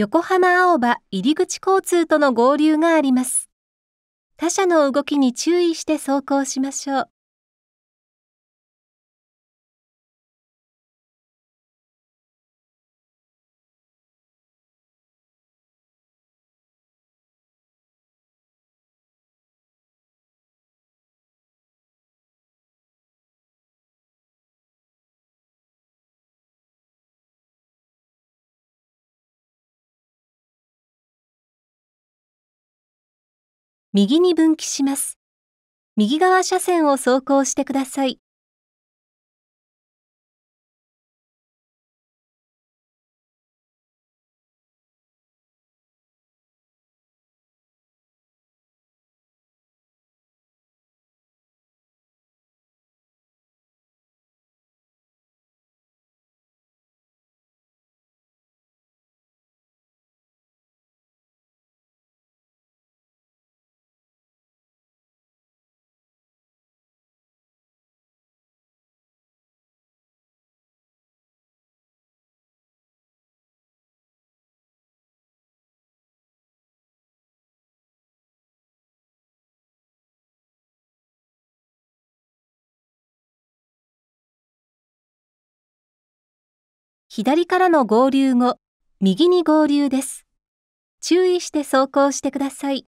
横浜青葉入口交通との合流があります。他社の動きに注意して走行しましょう。右に分岐します。右側車線を走行してください。左からの合流後、右に合流です。注意して走行してください。